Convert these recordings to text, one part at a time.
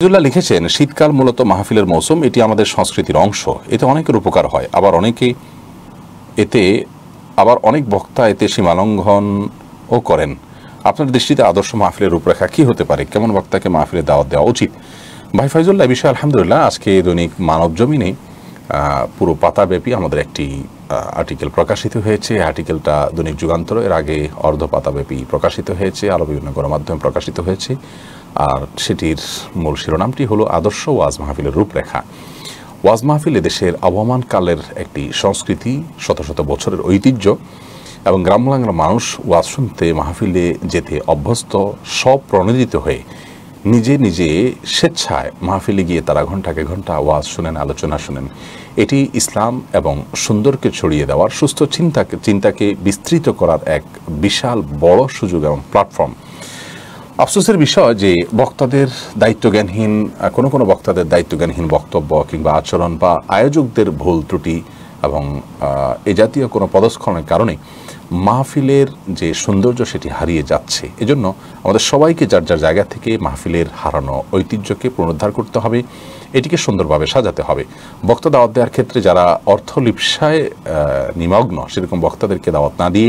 ফজুল্লাহ লিখেছেন শীতকাল মূলত মাহফিলের মৌসুম এটি আমাদের সংস্কৃতির অংশ এতে অনেকের উপকার হয় আবার অনেকে এতে আবার অনেক বক্তা এতে সীমালঙ্ঘনও করেন আপনার দৃষ্টিতে আদর্শ মাহফিলের রূপরেখা কী হতে পারে কেমন বক্তাকে মাহফিলে দাওয়াত দেওয়া উচিত ভাই ফাইজুল্লাহ বিষয় আলহামদুলিল্লাহ আজকে দৈনিক মানব জমিনে পুরো পাতাব্যাপী আমাদের একটি আর্টিকেল প্রকাশিত হয়েছে আর্টিকেলটা দৈনিক যুগান্তর এর আগে অর্ধ পাতাব্যাপী প্রকাশিত হয়েছে আরও বিভিন্ন গণমাধ্যমে প্রকাশিত হয়েছে আর সেটির মূল শিরোনামটি হলো আদর্শ ওয়াজ মাহফিলের রূপরেখা ওয়াজ মাহফিল দেশের অবমানকালের একটি সংস্কৃতি শত শত বছরের ঐতিহ্য এবং গ্রাম বাংলার মানুষ ওয়াজ শুনতে মাহফিলে যেতে অভ্যস্ত স্বপ্রণোদিত হয়ে নিজে নিজে স্বেচ্ছায় মাহফিলে গিয়ে তারা ঘন্টাকে ঘন্টা ওয়াজ শুনেন আলোচনা শুনেন এটি ইসলাম এবং সুন্দরকে ছড়িয়ে দেওয়ার সুস্থ চিন্তাকে চিন্তাকে বিস্তৃত করার এক বিশাল বড় সুযোগ এবং প্ল্যাটফর্ম আফসোসের বিষয় যে বক্তাদের দায়িত্বজ্ঞানহীন কোনো কোনো বক্তাদের দায়িত্বজ্ঞানহীন বক্তব্য কিংবা আচরণ বা আয়োজকদের ভুল ত্রুটি এবং এ জাতীয় কোনো পদস্খলনের কারণে মাহফিলের যে সৌন্দর্য সেটি হারিয়ে যাচ্ছে এজন্য আমাদের সবাইকে যার যার জায়গা থেকে মাহফিলের হারানো ঐতিহ্যকে পুনরুদ্ধার করতে হবে এটিকে সুন্দরভাবে সাজাতে হবে বক্তা দাওয়াত দেওয়ার ক্ষেত্রে যারা অর্থ লিপসায় নিমগ্ন সেরকম বক্তাদেরকে দাওয়াত না দিয়ে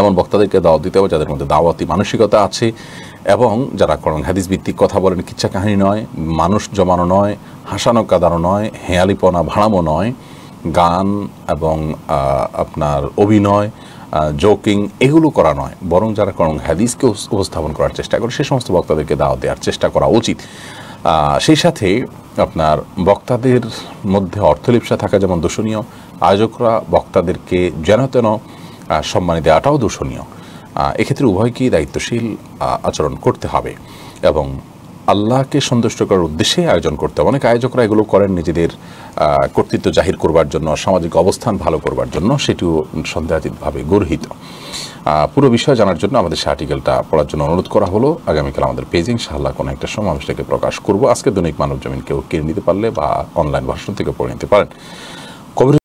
এমন বক্তাদেরকে দাওয়াত দিতে হবে যাদের মধ্যে দাওয়াতি মানসিকতা আছে এবং যারা করণ হাদিস ভিত্তিক কথা বলেন কিচ্ছা কাহিনী নয় মানুষ জমানো নয় হাসানো কাদানো নয় হেয়ালিপনা ভাড়ামো নয় গান এবং আপনার অভিনয় জোকিং এগুলো করা নয় বরং যারা করণ হাদিসকে উপস্থাপন করার চেষ্টা করে সে সমস্ত বক্তাদেরকে দাওয়াত দেওয়ার চেষ্টা করা উচিত সেই সাথে আপনার বক্তাদের মধ্যে অর্থলিপসা থাকা যেমন দোষণীয় আয়োজকরা বক্তাদেরকে যেন তেন সম্মানী দেওয়াটাও দূষণীয় এক্ষেত্রে উভয়কেই দায়িত্বশীল আচরণ করতে হবে এবং আল্লাহকে সন্তুষ্ট করার উদ্দেশ্যে আয়োজন করতে হবে অনেক আয়োজকরা এগুলো করেন নিজেদের কর্তৃত্ব জাহির করবার জন্য সামাজিক অবস্থান ভালো করবার জন্য সেটিও সন্দেহাতীতভাবে গর্হিত পুরো বিষয় জানার জন্য আমাদের সে আর্টিকেলটা পড়ার জন্য অনুরোধ করা হলো আগামীকাল আমাদের পেজিং ইনশাআল্লাহ কোনো একটা সময় আমি সেটাকে প্রকাশ করবো আজকে দৈনিক মানব জমিন কেউ কিনে নিতে পারলে বা অনলাইন ভাষণ থেকে পড়ে নিতে পারেন কবির